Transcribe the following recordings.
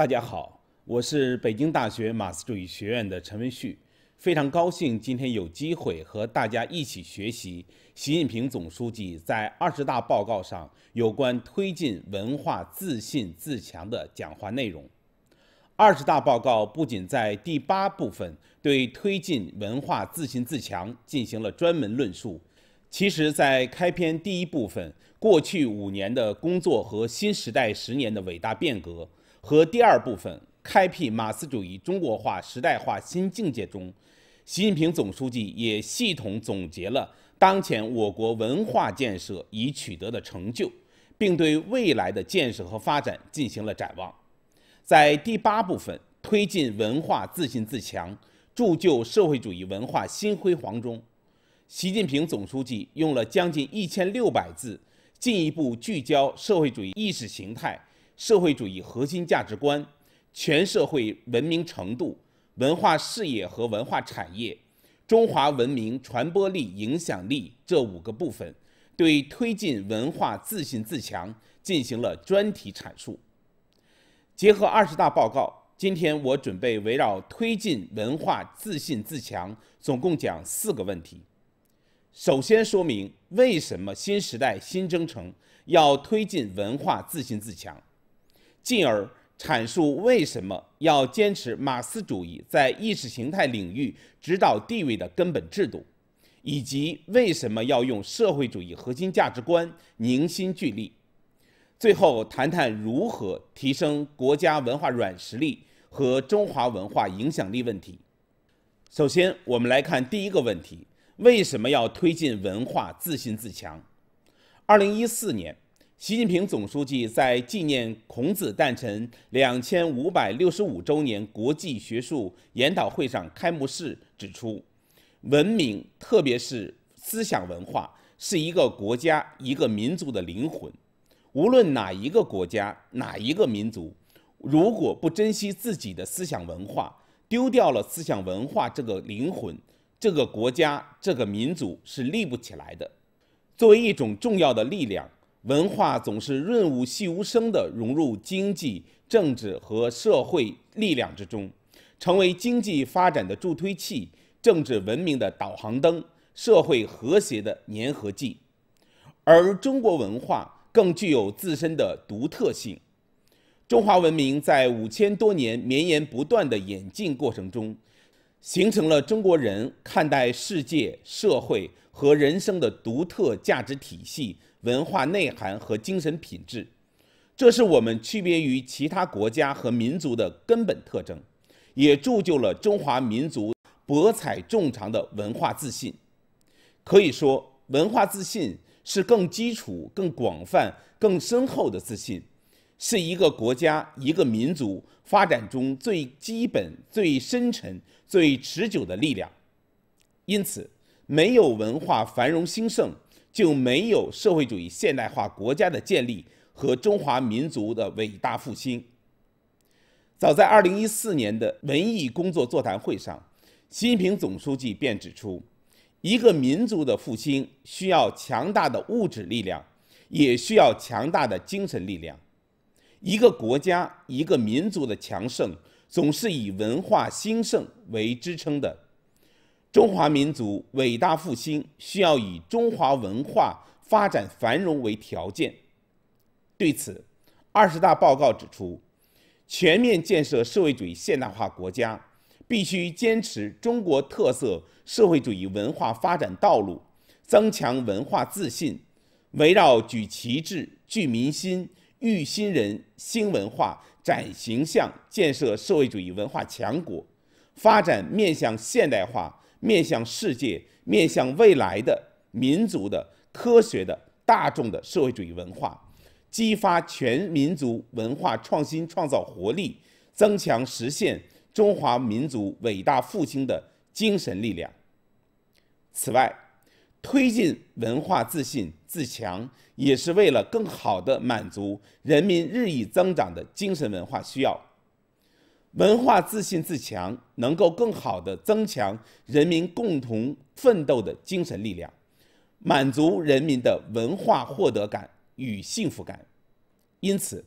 大家好，我是北京大学马克思主义学院的陈文旭，非常高兴今天有机会和大家一起学习习近平总书记在二十大报告上有关推进文化自信自强的讲话内容。二十大报告不仅在第八部分对推进文化自信自强进行了专门论述，其实，在开篇第一部分，过去五年的工作和新时代十年的伟大变革。和第二部分“开辟马克思主义中国化时代化新境界”中，习近平总书记也系统总结了当前我国文化建设已取得的成就，并对未来的建设和发展进行了展望。在第八部分“推进文化自信自强，铸就社会主义文化新辉煌”中，习近平总书记用了将近一千六百字，进一步聚焦社会主义意识形态。社会主义核心价值观、全社会文明程度、文化事业和文化产业、中华文明传播力影响力这五个部分，对推进文化自信自强进行了专题阐述。结合二十大报告，今天我准备围绕推进文化自信自强，总共讲四个问题。首先说明为什么新时代新征程要推进文化自信自强。进而阐述为什么要坚持马克思主义在意识形态领域指导地位的根本制度，以及为什么要用社会主义核心价值观凝心聚力。最后谈谈如何提升国家文化软实力和中华文化影响力问题。首先，我们来看第一个问题：为什么要推进文化自信自强？二零一四年。习近平总书记在纪念孔子诞辰两千五百六十五周年国际学术研讨会上开幕式指出，文明特别是思想文化是一个国家、一个民族的灵魂。无论哪一个国家、哪一个民族，如果不珍惜自己的思想文化，丢掉了思想文化这个灵魂，这个国家、这个民族是立不起来的。作为一种重要的力量。文化总是润物细无声地融入经济、政治和社会力量之中，成为经济发展的助推器、政治文明的导航灯、社会和谐的粘合剂。而中国文化更具有自身的独特性。中华文明在五千多年绵延不断的演进过程中，形成了中国人看待世界、社会和人生的独特价值体系。文化内涵和精神品质，这是我们区别于其他国家和民族的根本特征，也铸就了中华民族博采众长的文化自信。可以说，文化自信是更基础、更广泛、更深厚的自信，是一个国家、一个民族发展中最基本、最深沉、最持久的力量。因此，没有文化繁荣兴盛。就没有社会主义现代化国家的建立和中华民族的伟大复兴。早在二零一四年的文艺工作座谈会上，习近平总书记便指出，一个民族的复兴需要强大的物质力量，也需要强大的精神力量。一个国家、一个民族的强盛，总是以文化兴盛为支撑的。中华民族伟大复兴需要以中华文化发展繁荣为条件。对此，二十大报告指出，全面建设社会主义现代化国家，必须坚持中国特色社会主义文化发展道路，增强文化自信，围绕举旗帜、聚民心、育新人、兴文化、展形象，建设社会主义文化强国，发展面向现代化。面向世界、面向未来的民族的、科学的、大众的社会主义文化，激发全民族文化创新创造活力，增强实现中华民族伟大复兴的精神力量。此外，推进文化自信自强，也是为了更好地满足人民日益增长的精神文化需要。文化自信自强，能够更好地增强人民共同奋斗的精神力量，满足人民的文化获得感与幸福感。因此，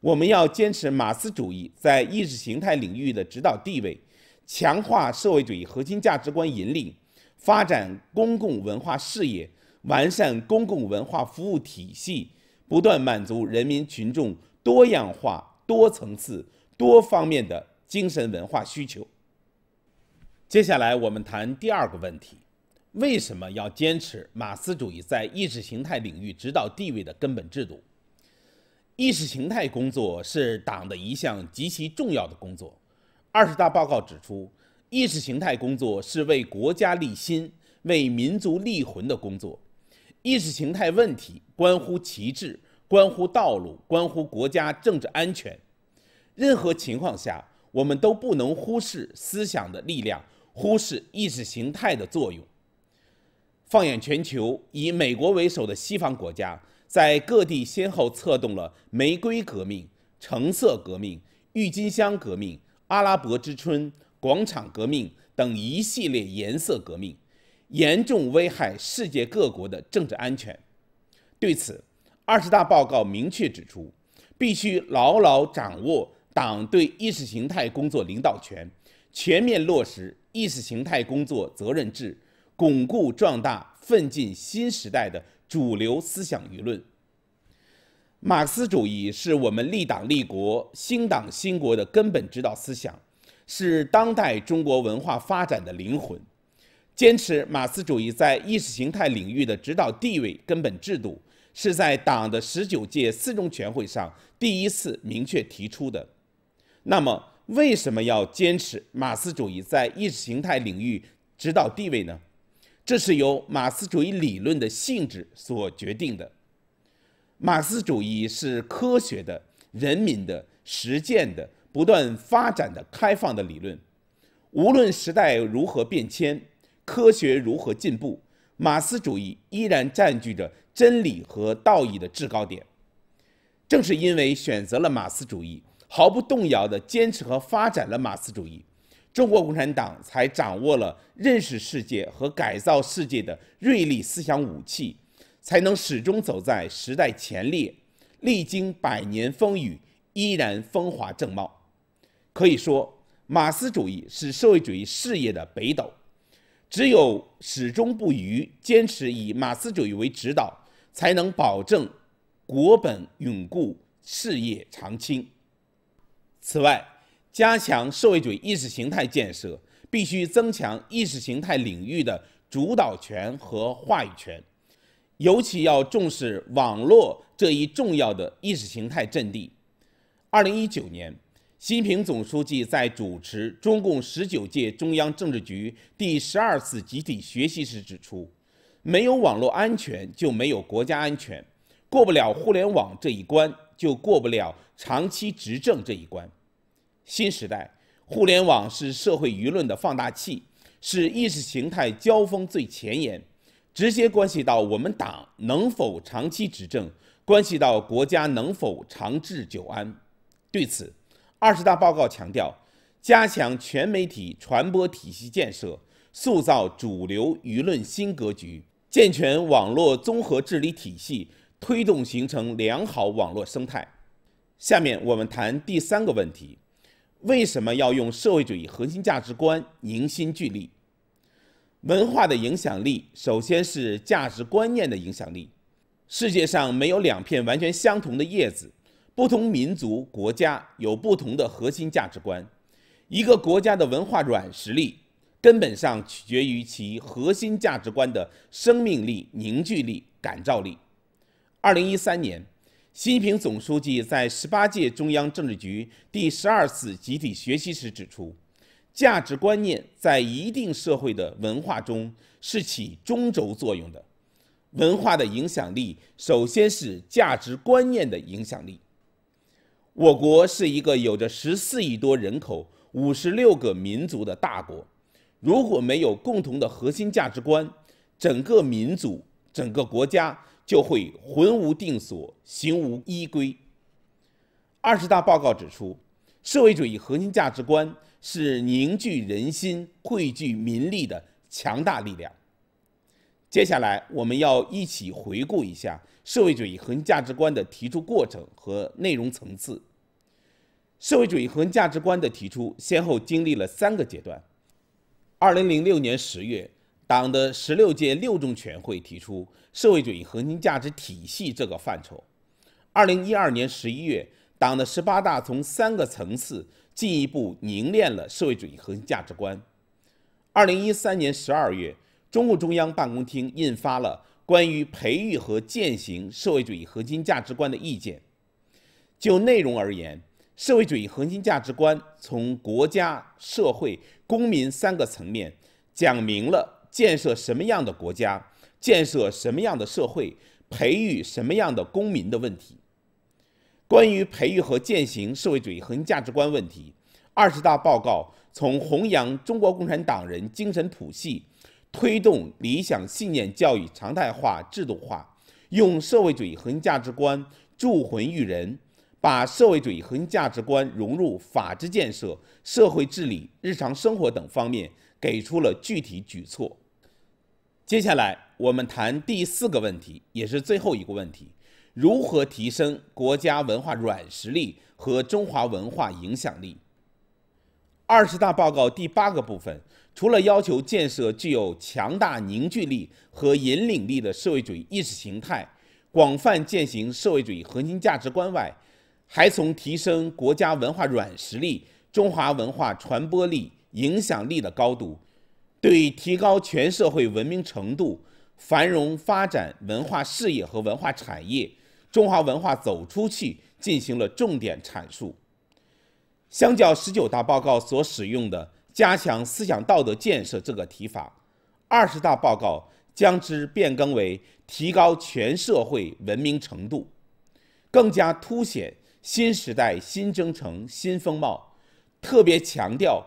我们要坚持马克思主义在意识形态领域的指导地位，强化社会主义核心价值观引领，发展公共文化事业，完善公共文化服务体系，不断满足人民群众多样化、多层次。多方面的精神文化需求。接下来我们谈第二个问题：为什么要坚持马克思主义在意识形态领域指导地位的根本制度？意识形态工作是党的一项极其重要的工作。二十大报告指出，意识形态工作是为国家立心、为民族立魂的工作。意识形态问题关乎旗帜、关乎道路、关乎国家政治安全。任何情况下，我们都不能忽视思想的力量，忽视意识形态的作用。放眼全球，以美国为首的西方国家在各地先后策动了“玫瑰革命”“橙色革命”“郁金香革命”“阿拉伯之春”“广场革命”等一系列颜色革命，严重危害世界各国的政治安全。对此，二十大报告明确指出，必须牢牢掌握。党对意识形态工作领导权全面落实意识形态工作责任制，巩固壮大奋进新时代的主流思想舆论。马克思主义是我们立党立国、兴党兴国的根本指导思想，是当代中国文化发展的灵魂。坚持马克思主义在意识形态领域的指导地位根本制度，是在党的十九届四中全会上第一次明确提出的。那么，为什么要坚持马克思主义在意识形态领域指导地位呢？这是由马克思主义理论的性质所决定的。马克思主义是科学的、人民的、实践的、不断发展的、开放的理论。无论时代如何变迁，科学如何进步，马克思主义依然占据着真理和道义的制高点。正是因为选择了马克思主义。毫不动摇地坚持和发展了马克思主义，中国共产党才掌握了认识世界和改造世界的锐利思想武器，才能始终走在时代前列，历经百年风雨依然风华正茂。可以说，马克思主义是社会主义事业的北斗。只有始终不渝坚持以马克思主义为指导，才能保证国本永固，事业长青。此外，加强社会主义意识形态建设，必须增强意识形态领域的主导权和话语权，尤其要重视网络这一重要的意识形态阵地。二零一九年，习近平总书记在主持中共十九届中央政治局第十二次集体学习时指出：“没有网络安全就没有国家安全，过不了互联网这一关，就过不了长期执政这一关。”新时代，互联网是社会舆论的放大器，是意识形态交锋最前沿，直接关系到我们党能否长期执政，关系到国家能否长治久安。对此，二十大报告强调，加强全媒体传播体系建设，塑造主流舆论新格局，健全网络综合治理体系，推动形成良好网络生态。下面我们谈第三个问题。为什么要用社会主义核心价值观凝心聚力？文化的影响力首先是价值观念的影响力。世界上没有两片完全相同的叶子，不同民族国家有不同的核心价值观。一个国家的文化软实力，根本上取决于其核心价值观的生命力、凝聚力、感召力。二零一三年。习近平总书记在十八届中央政治局第十二次集体学习时指出，价值观念在一定社会的文化中是起中轴作用的，文化的影响力首先是价值观念的影响力。我国是一个有着十四亿多人口、五十六个民族的大国，如果没有共同的核心价值观，整个民族、整个国家。就会魂无定所，行无依归。二十大报告指出，社会主义核心价值观是凝聚人心、汇聚民力的强大力量。接下来，我们要一起回顾一下社会主义核心价值观的提出过程和内容层次。社会主义核心价值观的提出，先后经历了三个阶段。二零零六年十月。党的十六届六中全会提出社会主义核心价值体系这个范畴。二零一二年十一月，党的十八大从三个层次进一步凝练了社会主义核心价值观。二零一三年十二月，中共中央办公厅印发了《关于培育和践行社会主义核心价值观的意见》。就内容而言，社会主义核心价值观从国家、社会、公民三个层面讲明了。建设什么样的国家，建设什么样的社会，培育什么样的公民的问题。关于培育和践行社会主义核心价值观问题，二十大报告从弘扬中国共产党人精神谱系，推动理想信念教育常态化、制度化，用社会主义核心价值观铸魂育人，把社会主义核心价值观融入法治建设、社会治理、日常生活等方面，给出了具体举措。接下来我们谈第四个问题，也是最后一个问题：如何提升国家文化软实力和中华文化影响力？二十大报告第八个部分，除了要求建设具有强大凝聚力和引领力的社会主义意识形态，广泛践行社会主义核心价值观外，还从提升国家文化软实力、中华文化传播力、影响力的高度。对提高全社会文明程度、繁荣发展文化事业和文化产业、中华文化走出去进行了重点阐述。相较十九大报告所使用的“加强思想道德建设”这个提法，二十大报告将之变更为“提高全社会文明程度”，更加凸显新时代新征程新风貌，特别强调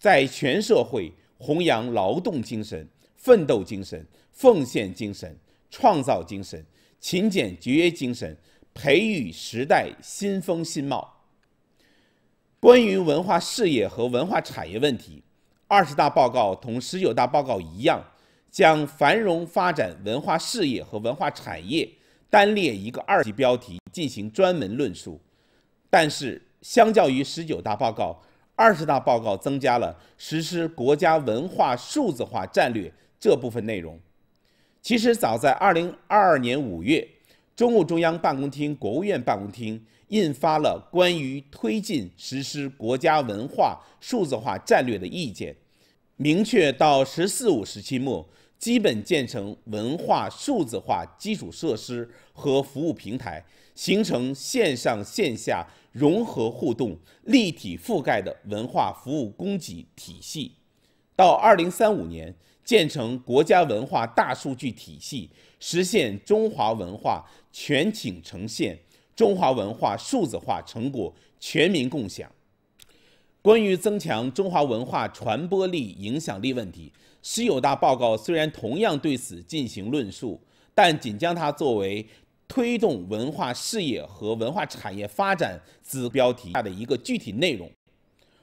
在全社会。弘扬劳动精神、奋斗精神、奉献精神、创造精神、勤俭节约精神，培育时代新风新貌。关于文化事业和文化产业问题，二十大报告同十九大报告一样，将繁荣发展文化事业和文化产业单列一个二级标题进行专门论述。但是，相较于十九大报告，二十大报告增加了实施国家文化数字化战略这部分内容。其实早在二零二二年五月，中共中央办公厅、国务院办公厅印发了关于推进实施国家文化数字化战略的意见，明确到“十四五”时期末，基本建成文化数字化基础设施和服务平台，形成线上线下。融合互动、立体覆盖的文化服务供给体系，到二零三五年建成国家文化大数据体系，实现中华文化全景呈现、中华文化数字化成果全民共享。关于增强中华文化传播力、影响力问题，十九大报告虽然同样对此进行论述，但仅将它作为。推动文化事业和文化产业发展子标题下的一个具体内容，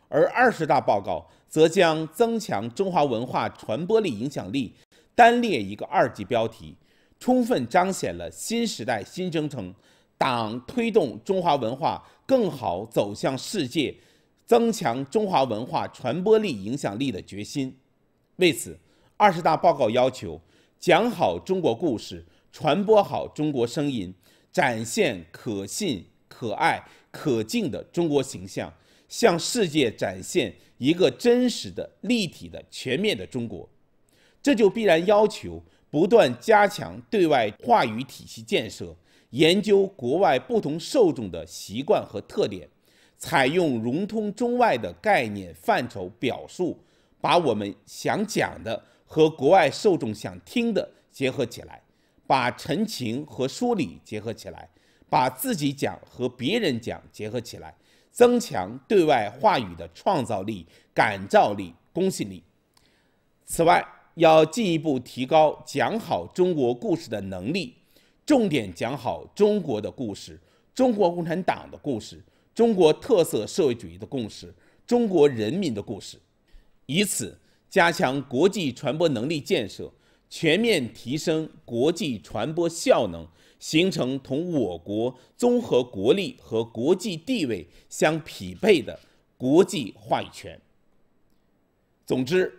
而二十大报告则将增强中华文化传播力影响力单列一个二级标题，充分彰显了新时代新征程党推动中华文化更好走向世界、增强中华文化传播力影响力的决心。为此，二十大报告要求讲好中国故事。传播好中国声音，展现可信、可爱、可敬的中国形象，向世界展现一个真实的、立体的、全面的中国。这就必然要求不断加强对外话语体系建设，研究国外不同受众的习惯和特点，采用融通中外的概念、范畴表述，把我们想讲的和国外受众想听的结合起来。把陈情和说理结合起来，把自己讲和别人讲结合起来，增强对外话语的创造力、感召力、公信力。此外，要进一步提高讲好中国故事的能力，重点讲好中国的故事、中国共产党的故事、中国特色社会主义的故事、中国人民的故事，以此加强国际传播能力建设。全面提升国际传播效能，形成同我国综合国力和国际地位相匹配的国际话语权。总之，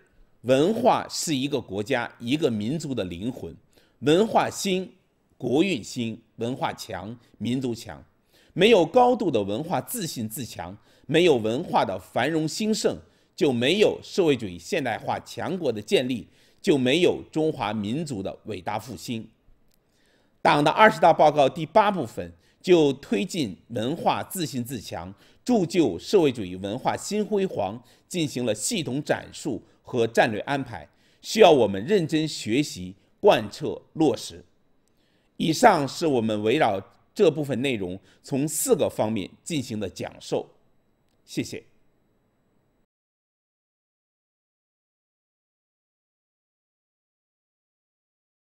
文化是一个国家、一个民族的灵魂，文化兴，国运兴；文化强，民族强。没有高度的文化自信自强，没有文化的繁荣兴盛，就没有社会主义现代化强国的建立。就没有中华民族的伟大复兴。党的二十大报告第八部分就推进文化自信自强，铸就社会主义文化新辉煌进行了系统阐述和战略安排，需要我们认真学习贯彻落实。以上是我们围绕这部分内容从四个方面进行的讲授，谢谢。